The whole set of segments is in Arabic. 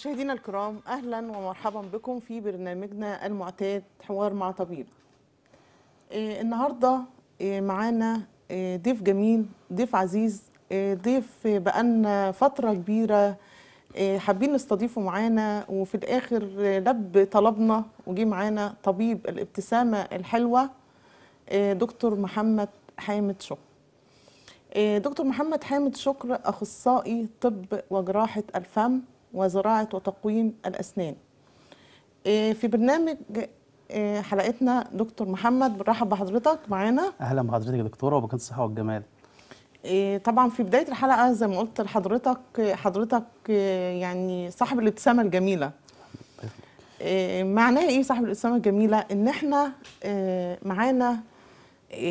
مشاهدينا الكرام اهلا ومرحبا بكم في برنامجنا المعتاد حوار مع طبيب إيه، النهارده إيه، معانا إيه، ضيف جميل ضيف عزيز ضيف بقالنا فتره كبيره حابين نستضيفه معانا وفي الاخر لب طلبنا وجي معانا طبيب الابتسامه الحلوه دكتور محمد حامد شكر دكتور محمد حامد شكر اخصائي طب وجراحه الفم وزراعة وتقويم الأسنان آه، في برنامج آه، حلقتنا دكتور محمد بنرحب بحضرتك معانا أهلا بحضرتك يا دكتورة وبكل الصحة والجمال آه، طبعا في بداية الحلقة زي ما قلت لحضرتك حضرتك يعني صاحب الابتسامة الجميلة معناه ايه صاحب الابتسامة الجميلة ان احنا معانا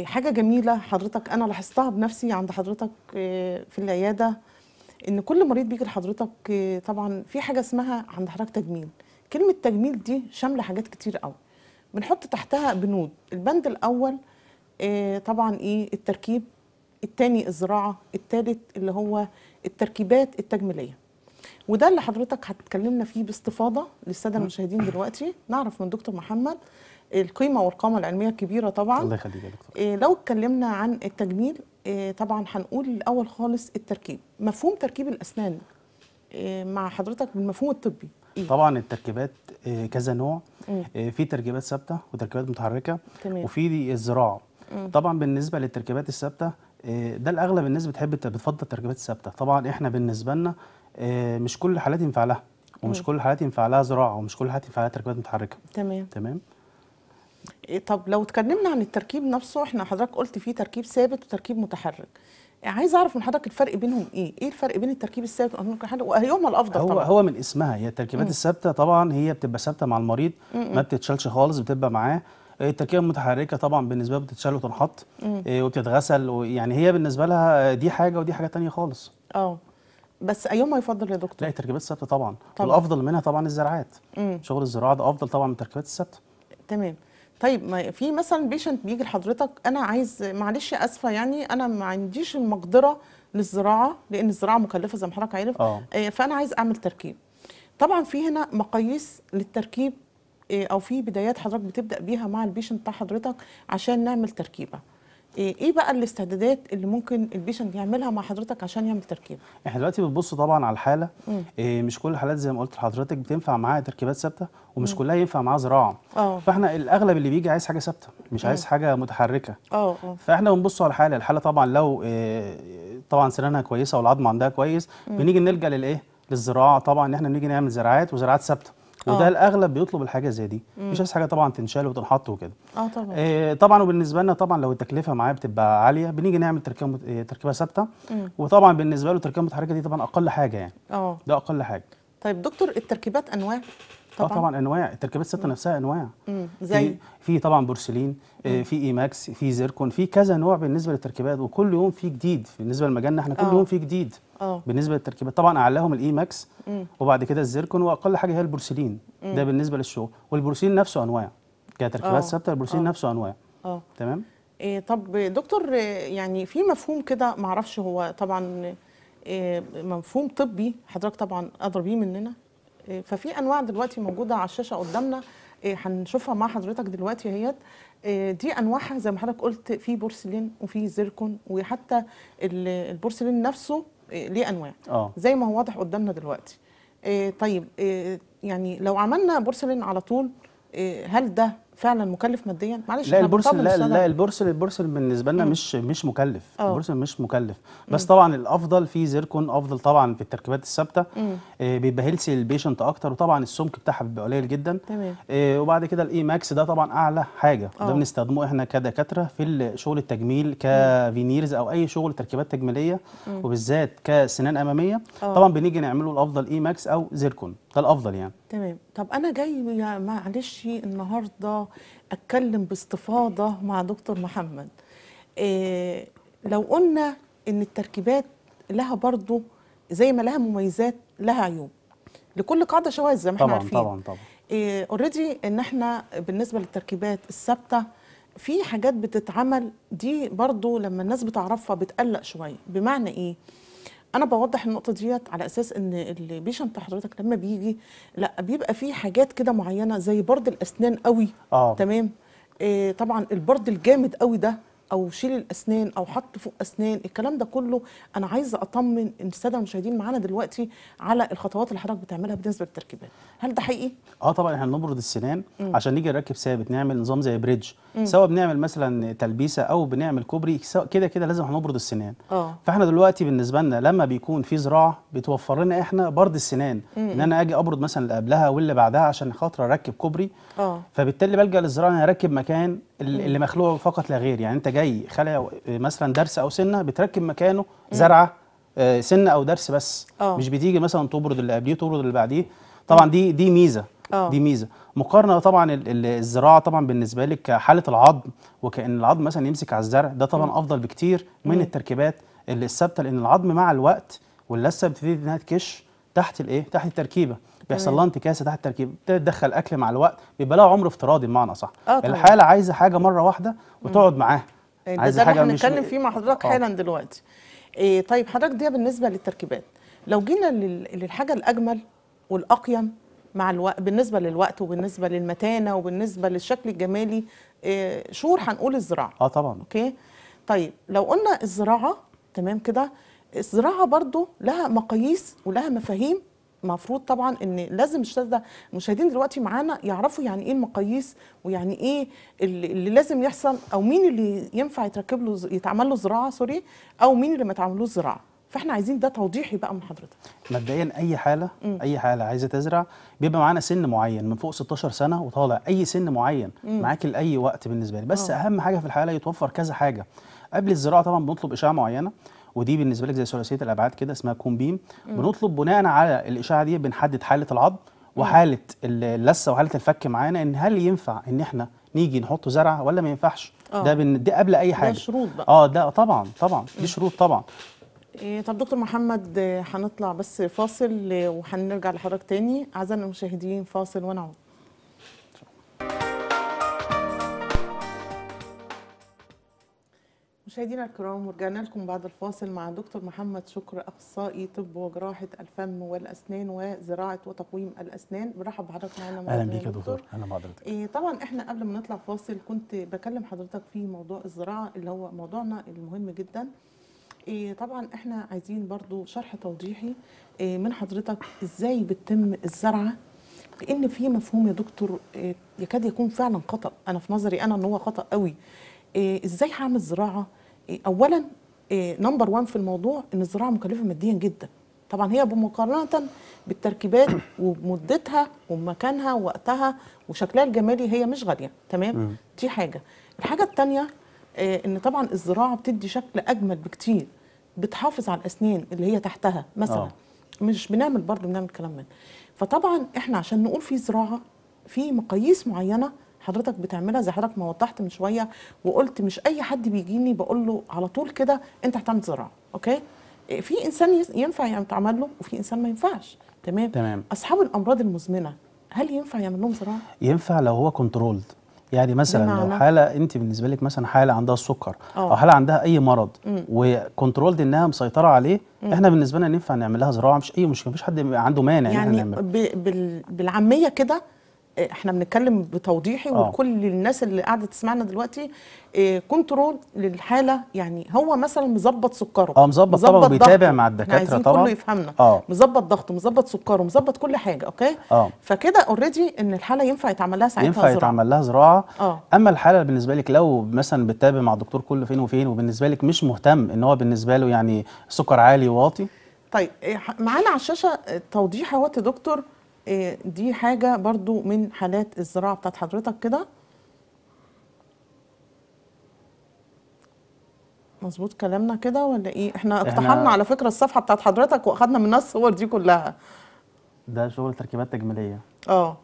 حاجة جميلة حضرتك أنا لاحظتها بنفسي عند حضرتك في العيادة ان كل مريض بيجي لحضرتك طبعا في حاجه اسمها عند حضرتك تجميل كلمه تجميل دي شامله حاجات كتير قوي بنحط تحتها بنود البند الاول آه، طبعا ايه التركيب الثاني الزراعه الثالث اللي هو التركيبات التجميليه وده اللي حضرتك هتكلمنا فيه باستفاضه للساده المشاهدين دلوقتي نعرف من دكتور محمد القيمه والقامه العلميه كبيره طبعا الله يخليك يا دكتور إيه، لو اتكلمنا عن التجميل إيه، طبعا هنقول الاول خالص التركيب مفهوم تركيب الاسنان إيه، مع حضرتك بالمفهوم الطبي إيه؟ طبعا التركيبات كذا نوع في تركيبات ثابته وتركيبات متحركه تمام. وفي الزراعه طبعا بالنسبه للتركيبات الثابته ده الاغلب الناس بتحب بتفضل التركيبات الثابته طبعا احنا بالنسبه لنا مش كل الحالات ينفع لها ومش كل الحالات ينفع لها زراعه ومش كل الحالات ينفع لها تركيبات متحركه تمام تمام إيه، طب لو اتكلمنا عن التركيب نفسه احنا حضرتك قلت في تركيب ثابت وتركيب متحرك إيه، عايز اعرف من حضرتك الفرق بينهم ايه؟ ايه الفرق بين التركيب الثابت والتركيب المتحرك وايهما الافضل هو طبعا هو من اسمها هي التركيبات الثابته طبعا هي بتبقى ثابته مع المريض مم. ما بتتشالش خالص بتبقى معاه التركيبه المتحركه طبعا بالنسبه لها بتتشال وتنحط إيه وبتتغسل يعني هي بالنسبه لها دي حاجه ودي حاجه ثانيه خالص اه بس ايهما يفضل يا دكتور؟ لا التركيبات الثابته طبعا, طبعا والافضل منها طبعا الزراعات شغل الزراعه ده افضل طبعا من التركيبات الثابته تمام طيب ما في مثلا بيشنت بيجي لحضرتك انا عايز معلش اسفه يعني انا ما عنديش المقدره للزراعه لان الزراعه مكلفه زي ما حضرتك عارف آه. آه، فانا عايز اعمل تركيب طبعا في هنا مقاييس للتركيب آه، او في بدايات حضرتك بتبدا بيها مع البيشنت بتاع حضرتك عشان نعمل تركيبه إيه،, ايه بقى الاستعدادات اللي ممكن البيشنت يعملها مع حضرتك عشان يعمل تركيبه احنا دلوقتي بنبص طبعا على الحاله إيه مش كل الحالات زي ما قلت لحضرتك بتنفع معاها تركيبات ثابته ومش مم. كلها ينفع معاها زراعه أوه. فاحنا الاغلب اللي بيجي عايز حاجه ثابته مش عايز حاجه متحركه آه،, اه فاحنا بنبص على الحاله الحاله طبعا لو إيه طبعا سنانها كويسه والعظم عندها كويس مم. بنيجي نلجا للايه للزراعه طبعا ان احنا بنيجي نعمل زراعات وزراعات ثابته وده آه. الاغلب بيطلب الحاجه زي دي مم. مش عايز حاجه طبعا تنشال وتنحط وكده اه طبعا آه، طبعا وبالنسبه لنا طبعا لو التكلفه معاه بتبقى عاليه بنيجي نعمل تركيبه آه، تركيبه ثابته وطبعا بالنسبه له التركيبه المتحركه دي طبعا اقل حاجه يعني اه ده اقل حاجه طيب دكتور التركيبات انواع طبعا اه طبعا انواع التركيبات الثابته نفسها انواع مم. زي في طبعا بورسلين في ايماكس في زيركون في كذا نوع بالنسبه للتركيبات وكل يوم في جديد بالنسبه لمجالنا احنا كل أوه. يوم في جديد أوه. بالنسبه للتركيبات طبعا اعلاهم الاي ماكس وبعد كده الزيركون واقل حاجه هي البورسلين مم. ده بالنسبه للشغل والبورسلين نفسه انواع كتركيبات آه. ثابته البورسلين آه. نفسه انواع اه تمام إيه طب دكتور يعني في مفهوم كده معرفش هو طبعا إيه مفهوم طبي حضرتك طبعا ادرى بيه مننا إيه ففي انواع دلوقتي موجوده على الشاشه قدامنا إيه، هنشوفها مع حضرتك دلوقتي اهيت إيه، دي انواعها زي ما حضرتك قلت في بورسلين وفي زيركون وحتى البورسلين نفسه إيه، ليه انواع أوه. زي ما هو واضح قدامنا دلوقتي إيه، طيب إيه، يعني لو عملنا بورسلين على طول هل ده فعلا مكلف ماديا معلش لا البورصه لا لا البورصه البورصه بالنسبه لنا مش مش مكلف البورصه مش مكلف بس طبعا الافضل في زيركون افضل طبعا في التركيبات الثابته آه، بيبقى هيلسي للبيشنت اكتر وطبعا السمك بتاعها بيبقى قليل جدا تمام آه، وبعد كده الاي ماكس ده طبعا اعلى حاجه ده بنستخدمه احنا كدكاتره في شغل التجميل كفينيرز او اي شغل تركيبات تجميليه وبالذات كسنان اماميه طبعا بنيجي نعمله الافضل اي ماكس او زيركون ده الافضل يعني تمام طب انا جاي معلش النهارده اتكلم باستفاضه مع دكتور محمد إيه، لو قلنا ان التركيبات لها برضو زي ما لها مميزات لها عيوب لكل قاعده شواذ زي ما احنا عارفين طبعا طبعا طبعا إيه، اوريدي ان احنا بالنسبه للتركيبات الثابته في حاجات بتتعمل دي برضو لما الناس بتعرفها بتقلق شويه بمعنى ايه انا بوضح النقطه ديت على اساس ان البيشنت حضرتك لما بيجي لا بيبقى فيه حاجات كده معينه زي برد الاسنان قوي آه. تمام آه طبعا البرد الجامد قوي ده او شيل الاسنان او حط فوق اسنان الكلام ده كله انا عايزه اطمن الساده المشاهدين معانا دلوقتي على الخطوات اللي حضرتك بتعملها بالنسبه للتركيبات هل ده حقيقي اه طبعا احنا بنبرد السنان مم. عشان نيجي نركب ثابت نعمل نظام زي بريدج مم. سواء بنعمل مثلا تلبيسه او بنعمل كوبري كده كده لازم هنبرد السنان آه. فاحنا دلوقتي بالنسبه لنا لما بيكون في زراعه بتوفر لنا احنا برد السنان مم. ان انا اجي ابرد مثلا اللي قبلها واللي بعدها عشان خاطر اركب كوبري آه. فبالتالي بلجا للزراعه اركب مكان اللي مخلوع فقط لا غير يعني انت جاي خلع مثلا درس او سنه بتركب مكانه زرعه آه، سنه او درس بس أوه. مش بتيجي مثلا تبرد اللي قبليه تبرد اللي بعديه طبعا دي دي ميزه أوه. دي ميزه مقارنه طبعا الزراعه طبعا بالنسبه لك كحاله العظم وكان العظم مثلا يمسك على الزرع ده طبعا افضل بكتير من التركيبات الثابته لان العظم مع الوقت واللثه بتبتدي انها تكش تحت الايه تحت التركيبه بيحصل لها انتكاسه تحت التركيب تدخل اكل مع الوقت بيبقى لها عمر افتراضي بمعنى اصح آه، الحاله عايزه حاجه مره واحده وتقعد معاها إيه، عايزه ده حاجه هنتكلم فيه مع حضرتك آه. حالا دلوقتي إيه طيب حضرتك دي بالنسبه للتركيبات لو جينا للحاجه الاجمل والاقيم مع الوقت بالنسبه للوقت وبالنسبه للمتانه وبالنسبه للشكل الجمالي إيه شور هنقول الزراعه اه طبعا اوكي طيب لو قلنا الزراعه تمام كده الزراعه برضو لها مقاييس ولها مفاهيم مفروض طبعا ان لازم المشاهدين دلوقتي معانا يعرفوا يعني ايه المقاييس ويعني ايه اللي لازم يحصل او مين اللي ينفع يتركب له يتعمل له زراعه سوري او مين اللي ما يتعملوش زراعه فاحنا عايزين ده توضيحي بقى من حضرتك مبدئيا اي حاله م. اي حاله عايزه تزرع بيبقى معانا سن معين من فوق 16 سنه وطالع اي سن معين معاك لاي وقت بالنسبه لي بس أوه. اهم حاجه في الحاله يتوفر كذا حاجه قبل الزراعه طبعا بنطلب اشعه معينه ودي بالنسبه لك زي ثلاثيه الابعاد كده اسمها كون بيم بنطلب بناء على الاشعه دي بنحدد حاله العظم وحاله اللثه وحاله الفك معانا ان هل ينفع ان احنا نيجي نحط زرع ولا ما ينفعش أوه. ده بن... دي قبل اي حاجه ده شروط بقى اه ده طبعا طبعا دي شروط طبعا إيه طب دكتور محمد هنطلع بس فاصل وهنرجع لحضرتك تاني اعزائنا المشاهدين فاصل ونعود مشاهدينا الكرام ورجعنا لكم بعد الفاصل مع دكتور محمد شكر اخصائي طب وجراحه الفم والاسنان وزراعه وتقويم الاسنان برحب بحضرتك معانا اهلا بيك يا دكتور اهلا بحضرتك إيه طبعا احنا قبل ما نطلع فاصل كنت بكلم حضرتك في موضوع الزراعه اللي هو موضوعنا المهم جدا إيه طبعا احنا عايزين برضو شرح توضيحي إيه من حضرتك ازاي بتتم الزرعه لان في مفهوم يا دكتور إيه يكاد يكون فعلا خطا انا في نظري انا ان هو خطا قوي إيه ازاي هعمل زراعه اولا نمبر إيه، 1 في الموضوع ان الزراعه مكلفه ماديا جدا طبعا هي بمقارنه بالتركيبات ومدتها ومكانها ووقتها وشكلها الجمالي هي مش غاليه تمام دي حاجه الحاجه الثانيه إيه، ان طبعا الزراعه بتدي شكل اجمل بكتير بتحافظ على الاسنان اللي هي تحتها مثلا أوه. مش بنعمل برضه بنعمل كلام من فطبعا احنا عشان نقول في زراعه في مقاييس معينه حضرتك بتعملها زي حضرتك ما وضحت من شويه وقلت مش اي حد بيجيني بقول له على طول كده انت هتعمل زراعه اوكي في انسان ينفع يتعمل له وفي انسان ما ينفعش تمام تمام اصحاب الامراض المزمنه هل ينفع يعمل لهم زراعه ينفع لو هو كنترولد يعني مثلا لو حاله انت بالنسبه لك مثلا حاله عندها السكر أوه. او حاله عندها اي مرض وكنترولد انها مسيطره عليه مم. احنا بالنسبه لنا ينفع نعمل لها زراعه مش اي مشكله مفيش حد عنده مانع يعني, يعني بال بالعاميه كده احنا بنتكلم بتوضيحي آه. وكل الناس اللي قاعده تسمعنا دلوقتي آه، كنترول للحاله يعني هو مثلا مظبط سكره اه مظبط طبعا وبيتابع مع الدكاتره يعني طبعا كله يفهمنا آه. مظبط ضغطه مظبط سكره مظبط كل حاجه اوكي اه فكده اوريدي ان الحاله ينفع يتعمل لها ساعتها ينفع ينفع يتعمل لها زراعه آه. اما الحاله بالنسبه لك لو مثلا بتتابع مع الدكتور كل فين وفين وبالنسبه لك مش مهتم ان هو بالنسبه له يعني سكر عالي واطي طيب إيه، معانا على الشاشه توضيح اهوت يا دكتور آه، دي حاجة برضو من حالات الزراعة بتاعت حضرتك كده مظبوط كلامنا كده ولا ايه احنا اقتحمنا على فكرة الصفحة بتاعت حضرتك واخدنا منها الصور دي كلها ده شغل تركيبات تجميلية اه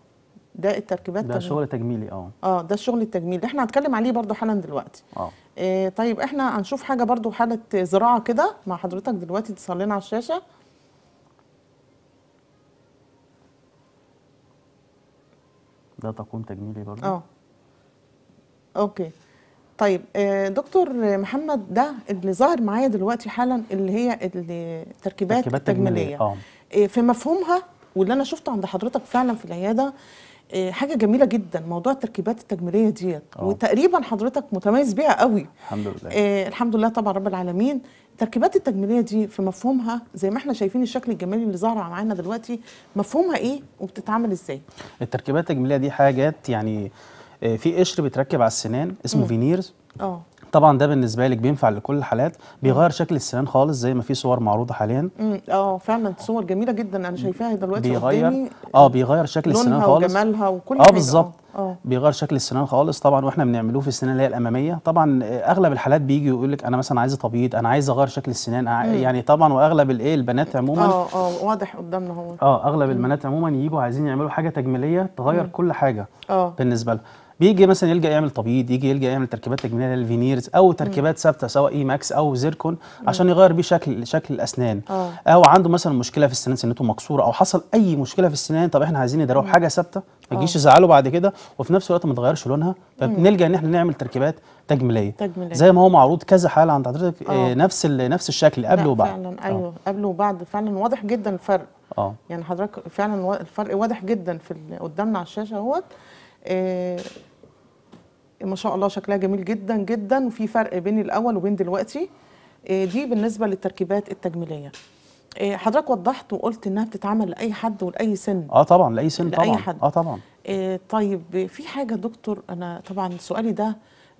ده التركيبات ده شغل تجميلي اه اه ده الشغل التجميلي احنا هنتكلم عليه برضو حالا دلوقتي اه إيه طيب احنا هنشوف حاجة برضو حالة زراعة كده مع حضرتك دلوقتي تصلينا على الشاشة ده تقويم تجميلي برضه اه اوكي طيب آه، دكتور محمد ده اللي ظاهر معايا دلوقتي حالا اللي هي التركيبات التجميليه اه. آه، في مفهومها واللي انا شفته عند حضرتك فعلا في العياده آه، حاجه جميله جدا موضوع التركيبات التجميليه ديت آه. وتقريبا حضرتك متميز بيها قوي الحمد لله آه الحمد لله طبعا رب العالمين التركيبات التجميليه دي في مفهومها زي ما احنا شايفين الشكل الجمالي اللي ظاهر معانا دلوقتي مفهومها ايه وبتتعمل ازاي التركيبات التجميليه دي حاجات يعني آه، في قشر بيتركب على السنان اسمه م. فينيرز اه طبعا ده بالنسبه لك بينفع لكل الحالات بيغير شكل السنان خالص زي ما في صور معروضه حاليا اه فعلا صور جميله جدا انا شايفاها دلوقتي بيغير اه بيغير شكل السنان خالص وجمالها وكل اه بالظبط أوه. آه. بيغير شكل السنان خالص طبعا واحنا بنعملوه في السنان اللي هي الاماميه طبعا اغلب الحالات بيجي يقول لك انا مثلا عايز تبييض انا عايز اغير شكل السنان مم. يعني طبعا واغلب الايه البنات آه، عموما اه اه واضح قدامنا هو اه اغلب البنات عموما يجوا عايزين يعملوا حاجه تجميليه تغير مم. كل حاجه أوه. بالنسبه لهم بيجي مثلا يلجا يعمل تبييض يجي يلجا يعمل تركيبات تجميليه للفينيرز او تركيبات ثابته سواء اي ماكس او زيركون عشان يغير بيه شكل شكل الاسنان أوه. او عنده مثلا مشكله في السنان سنته مكسوره او حصل اي مشكله في السنان طب احنا عايزين نديله حاجه ثابته ما تجيش آه. تزعله بعد كده وفي نفس الوقت ما تغيرش لونها فبنلجا ان احنا نعمل تركيبات تجميليه تجميليه زي ما هو معروض كذا حاله عند حضرتك آه. آه، نفس نفس الشكل قبل وبعد فعلا ايوه قبل وبعد فعلا واضح جدا الفرق اه يعني حضرتك فعلا الفرق واضح جدا في قدامنا على الشاشه اهوت آه، ما شاء الله شكلها جميل جدا جدا وفي فرق بين الاول وبين دلوقتي آه، دي بالنسبه للتركيبات التجميليه آه، حضرتك وضحت وقلت انها بتتعمل لاي حد ولاي سن اه طبعا لاي سن لأي طبعا حد. اه طبعا طيب في حاجه دكتور انا طبعا سؤالي ده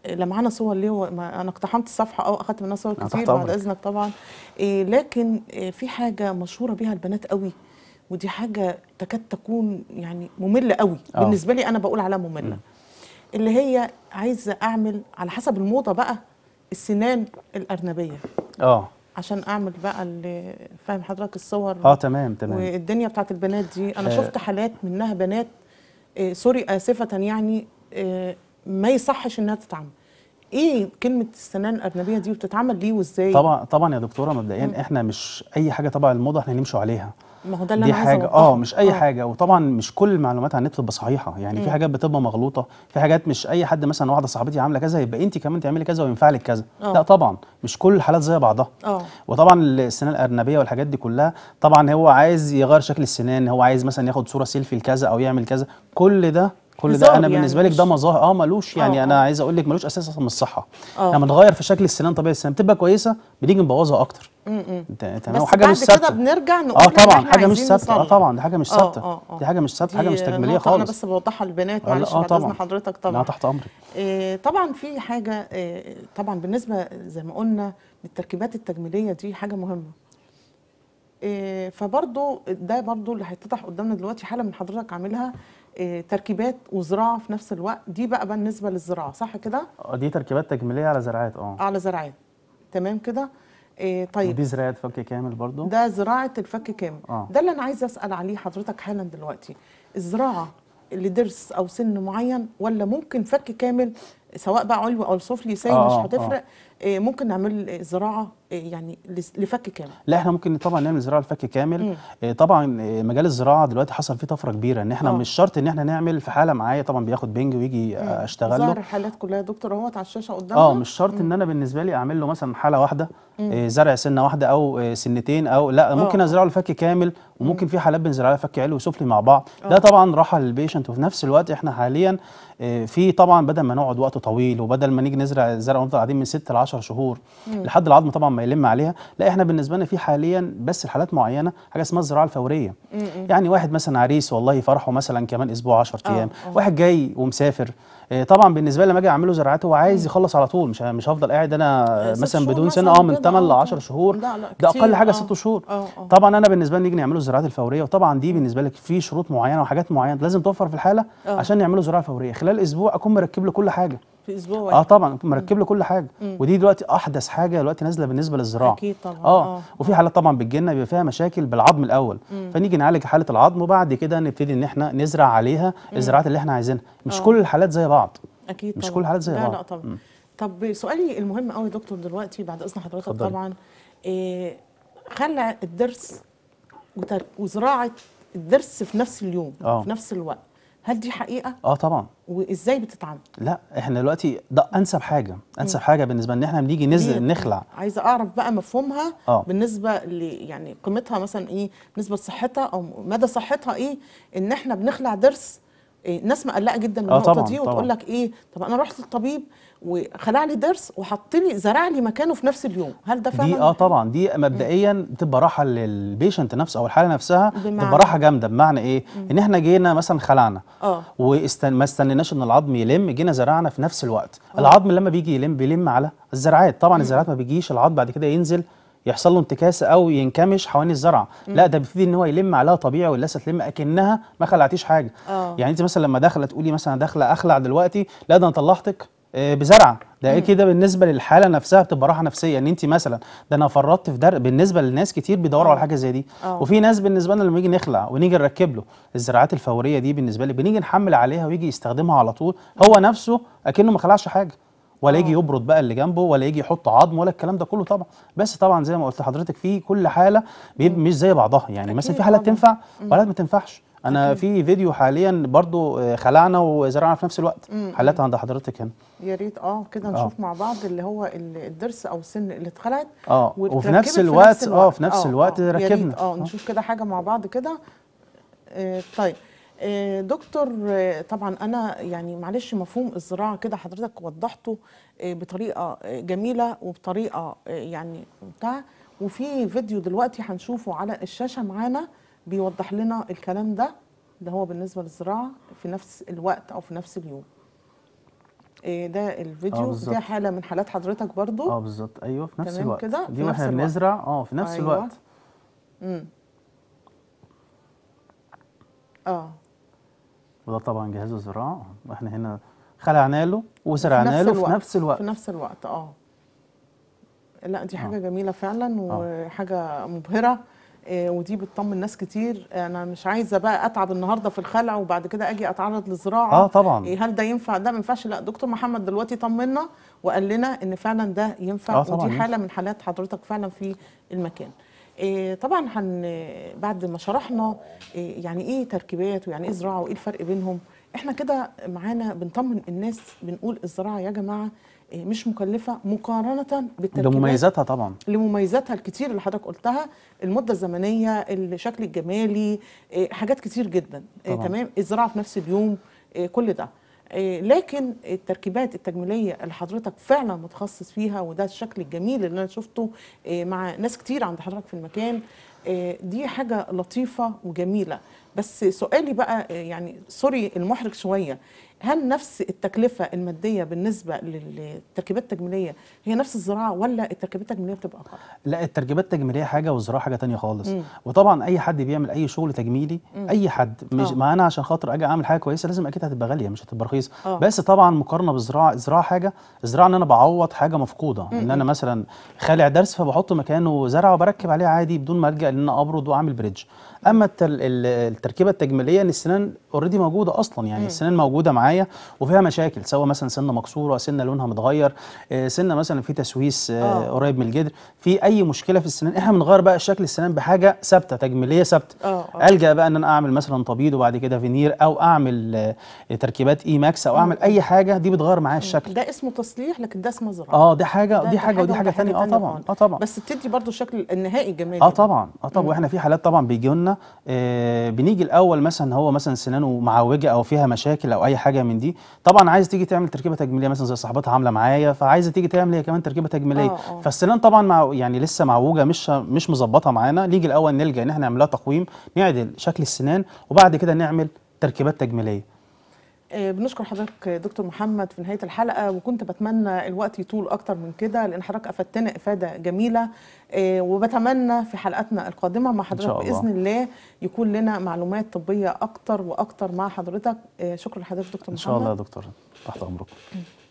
لما معانا صور ليه انا اقتحمت الصفحه اه اخذت منها صور كتير بعد اذنك طبعا لكن في حاجه مشهوره بيها البنات قوي ودي حاجه تكاد تكون يعني ممله قوي أوه. بالنسبه لي انا بقول عليها ممله م. اللي هي عايزه اعمل على حسب الموضه بقى السنان الارنبيه اه عشان اعمل بقى اللي فاهم حضرتك الصور اه تمام تمام والدنيا بتاعت البنات دي انا آه. شفت حالات منها بنات آه سوري اسفه آه، يعني آه ما يصحش انها تتعمل ايه كلمه السنان الارنبيه دي وبتتعمل ليه وازاي طبعا طبعا يا دكتوره مبدئيا احنا مش اي حاجه طبعا الموضه احنا نمشي عليها ما هو ده اللي دي أنا حاجه اه مش اي أوه. حاجه وطبعا مش كل المعلومات على النت بتبقى صحيحه يعني م. في حاجات بتبقى مغلوطه في حاجات مش اي حد مثلا واحده صاحبتي عامله كذا يبقى انت كمان تعملي كذا وينفع لك كذا أوه. لا طبعا مش كل الحالات زي بعضها أوه. وطبعا السنان الارنبيه والحاجات دي كلها طبعا هو عايز يغير شكل السنان هو عايز مثلا ياخد صوره سيلفي لكذا او يعمل كذا كل ده كل ده انا يعني، بالنسبه يعني لك ده مظاهر اه ملوش آه، يعني أوه. انا آه. عايز اقول لك ملوش اساس اصلا من الصحه آه. لما يعني نغير في شكل السنان طبيعه السنان بتبقى كويسه بنيجي نبوظها اكتر تمام وحاجه مش ثابته كده بنرجع نقول اه طبعا حاجه مش ثابته اه طبعا دي حاجه مش ثابته دي حاجه مش ثابته حاجه مش تجميليه خالص انا بس بوضحها للبنات معلش آه طبعا حضرتك طبعا لا تحت امرك إيه طبعا في حاجه إيه طبعا بالنسبه زي ما قلنا للتركيبات التجميليه دي حاجه مهمه فبرضه ده برضه اللي هيتضح قدامنا دلوقتي حاله من حضرتك عاملها آه، تركيبات وزراعه في نفس الوقت دي بقى بالنسبه للزراعه صح كده آه، دي تركيبات تجميليه على زراعات اه على زراعات تمام كده إيه طيب دي زراعه فك كامل برضو ده زراعه الفك كامل أوه. ده اللي انا عايزه اسال عليه حضرتك حالا دلوقتي الزراعه لضرس او سن معين ولا ممكن فك كامل سواء بقى علوي او سفلي ساي آه، مش هتفرق إيه ممكن نعمل زراعه إيه، يعني لفك كامل لا احنا ممكن طبعا نعمل زراعه لفك كامل مم. إيه، طبعا إيه، مجال الزراعه دلوقتي حصل فيه طفره كبيره ان احنا أوه. مش شرط ان احنا نعمل في حاله معايا طبعا بياخد بنج ويجي آه، مم. اشتغل له الحالات كلها يا دكتور اهوت على الشاشه قدامنا اه مش شرط مم. ان انا بالنسبه لي اعمل له مثلا حاله واحده مم. زرع سنه واحده او سنتين او لا آه. ممكن ازرعه لفك كامل وممكن في حالات بنزرع لها فك علوي وسفلي مع بعض أوه. ده طبعا راحه للبيشنت وفي نفس الوقت احنا حاليا في طبعا بدل ما نقعد وقت طويل وبدل ما نيجي نزرع الزرع ونفضل قاعدين من 6 ل 10 شهور لحد العظم طبعا ما يلم عليها لا احنا بالنسبه لنا في حاليا بس الحالات معينه حاجه اسمها الزراعه الفوريه يعني واحد مثلا عريس والله فرحه مثلا كمان اسبوع 10 ايام اه، اه. واحد جاي ومسافر آه، طبعا بالنسبه لي لما اجي اعمله زراعات هو عايز يخلص على طول مش مش هفضل قاعد انا آه، مثلا بدون سنه اه من 8 ل 10 شهور لا لا ده اقل حاجه 6 آه. شهور طبعا انا بالنسبه لي نيجي نعمله الزراعات الفوريه وطبعا دي بالنسبه لك في شروط معينه وحاجات معينه لازم توفر في الحاله عشان نعمله زراعه فوريه خلال اسبوع اكون مركب له كل حاجه في اسبوع واحد اه طبعا مركب له كل حاجه مم. ودي دلوقتي احدث حاجه دلوقتي نازله بالنسبه للزراعه اكيد طبعا اه, آه. وفي حالات طبعا بتجيلنا بيبقى فيها مشاكل بالعظم الاول مم. فنيجي نعالج حاله العظم وبعد كده نبتدي ان احنا نزرع عليها الزراعات اللي احنا عايزينها مش أوه. كل الحالات زي بعض اكيد طبعا. مش كل الحالات زي لا بعض لا طبعا م. طب سؤالي المهم قوي يا دكتور دلوقتي بعد اذن حضرتك خضري. طبعا إيه، خلع الضرس وزراعه الضرس في نفس اليوم أوه. في نفس الوقت هل دي حقيقه اه طبعا وازاي بتتعمل؟ لا احنا دلوقتي ده انسب حاجه انسب م. حاجه بالنسبه ان احنا بنيجي نزل نخلع عايزه اعرف بقى مفهومها أوه. بالنسبه ل يعني قيمتها مثلا ايه بالنسبه لصحتها او مدى صحتها ايه ان احنا بنخلع ضرس إيه، ناس مقلقه جدا من آه، النقطه آه دي وتقول لك ايه طب انا رحت للطبيب وخلع لي ضرس وحط لي زرع لي مكانه في نفس اليوم هل ده فعلا دي اه طبعا دي مبدئيا بتبقى راحه للبيشنت نفسه او الحاله نفسها بتبقى راحه جامده بمعنى ايه مم. ان احنا جينا مثلا خلعنا اه وما استنيناش ان العظم يلم جينا زرعنا في نفس الوقت أوه. العظم لما بيجي يلم بيلم على الزرعات طبعا مم. الزرعات ما بيجيش العظم بعد كده ينزل يحصل له انتكاسه او ينكمش حوالين الزرعه لا ده بيبتدي ان هو يلم عليها طبيعي واللثه تلم اكنها ما خلعتيش حاجه أوه. يعني انت مثلا لما داخله تقولي مثلا داخله اخلع دلوقتي لا ده انا طلعتك آه، بزرعه ده ايه كده بالنسبه للحاله نفسها بتبقى راحه نفسيه ان انت مثلا ده انا فرطت في درق بالنسبه للناس كتير بيدوروا على آه. حاجه زي دي أوه. وفي ناس بالنسبه لنا لما نيجي نخلع ونيجي نركب له الزراعات الفوريه دي بالنسبه لي بنيجي نحمل عليها ويجي يستخدمها على طول هو نفسه اكنه ما خلعش حاجه ولا يجي يبرد بقى اللي جنبه ولا يجي يحط عظم ولا الكلام ده كله طبعا بس طبعا زي ما قلت لحضرتك في كل حاله مش زي بعضها يعني مثلا في حالات تنفع وحالات ما تنفعش انا في فيديو حاليا برضو آه، خلعنا وزرعنا في نفس الوقت حالات عند حضرتك هنا يا ريت اه كده نشوف آه. مع بعض اللي هو الضرس او السن اللي اتخلعت اه وفي نفس الوقت اه في نفس الوقت, آه آه, آه، ركبنا اه نشوف كده حاجه مع بعض كده آه طيب آه، دكتور آه، طبعا انا يعني معلش مفهوم الزراعه كده حضرتك وضحته آه، بطريقه جميله وبطريقه يعني بتاع وفي فيديو دلوقتي هنشوفه على الشاشه معانا بيوضح لنا الكلام ده ده هو بالنسبه للزراعه في نفس الوقت او في نفس اليوم ده الفيديو ده حاله من حالات حضرتك برضو اه بالظبط ايوه في نفس الوقت كده دي واحنا بنزرع اه في نفس أيوة. الوقت امم اه وده طبعا جهاز الزراعه واحنا هنا خلعنا له وزرعنا له في نفس الوقت في نفس الوقت اه لا دي حاجه آه. جميله فعلا آه. وحاجه آه. مبهره ودي بتطمن ناس كتير انا مش عايزه بقى اتعب النهارده في الخلع وبعد كده اجي اتعرض لزراعه اه طبعا إيه، هل ده ينفع ده ما ينفعش لا دكتور محمد دلوقتي طمنا وقال لنا ان فعلا ده ينفع آه طبعاً ودي حاله من حالات حضرتك فعلا في المكان إيه، طبعا هن بعد ما شرحنا إيه، يعني ايه تركيبات ويعني ايه زراعه وايه الفرق بينهم احنا كده معانا بنطمن الناس بنقول الزراعه يا جماعه إيه، مش مكلفه مقارنه بالتركيبات لمميزاتها طبعا لمميزاتها الكتير اللي حضرتك قلتها المده الزمنيه الشكل الجمالي حاجات كتير جدا طبعا. تمام الزراعه في نفس اليوم كل ده إيه، لكن التركيبات التجميليه اللي حضرتك فعلا متخصص فيها وده الشكل الجميل اللي انا شفته إيه، مع ناس كتير عند حضرتك في المكان إيه، دي حاجه لطيفه وجميله بس سؤالي بقى يعني سوري المحرج شويه هل نفس التكلفه الماديه بالنسبه للتركيبات التجميليه هي نفس الزراعه ولا التركيبات التجميليه بتبقى اقل؟ لا التركيبات التجميليه حاجه والزراعه حاجه ثانيه خالص مم. وطبعا اي حد بيعمل اي شغل تجميلي مم. اي حد مش آه. ما انا عشان خاطر اجي اعمل حاجه كويسه لازم اكيد هتبقى غاليه مش هتبقى رخيصه آه. بس طبعا مقارنه بالزراعه الزراعه حاجه الزراعه ان انا بعوض حاجه مفقوده مم. ان انا مثلا خالع درس فبحط مكانه زرع وبركب عليه عادي بدون ما الجا ان انا ابرد واعمل بريدج اما التركيبه التجميليه ان السنان اوريدي موجوده اصلا يعني مم. السنان موجوده معايا وفيها مشاكل سواء مثلا سنه مكسوره سنه لونها متغير آه، سنه مثلا في تسويس أوه. آه. قريب من الجدر في اي مشكله في السنان احنا بنغير بقى شكل السنان بحاجه ثابته تجميليه ثابته آه، الجا بقى ان انا اعمل مثلا تبييض وبعد كده فينير او اعمل تركيبات اي ماكس او اعمل اي حاجه دي بتغير معايا الشكل ده اسمه تصليح لكن ده اسمه زراعه اه دي حاجه دي حاجه ودي حاجه ثانيه اه طبعا اه طبعا بس بتدي برضو الشكل النهائي الجمالي اه طبعا اه طبعا واحنا في حالات طبعا بيجي لنا آه بنيجي الاول مثلا هو مثلا سنان ومعوجه او فيها مشاكل او اي حاجه من دي طبعا عايزه تيجي تعمل تركيبه تجميليه مثلا زي صاحبتها عامله معايا فعايزه تيجي تعمل هي كمان تركيبه تجميليه اه، اه. فالسنان طبعا مع يعني لسه معوجه مش مش مظبطه معانا نيجي الاول نلجا ان احنا نعمل لها تقويم نعدل شكل السنان وبعد كده نعمل تركيبات تجميليه آه، بنشكر حضرتك دكتور محمد في نهايه الحلقه وكنت بتمنى الوقت يطول اكتر من كده لان حضرتك افدتنا افاده جميله آه، وبتمنى في حلقاتنا القادمه مع حضرتك الله. باذن الله يكون لنا معلومات طبيه اكتر واكتر مع حضرتك آه، شكرا لحضرتك دكتور محمد ان شاء الله يا دكتور تحت امركم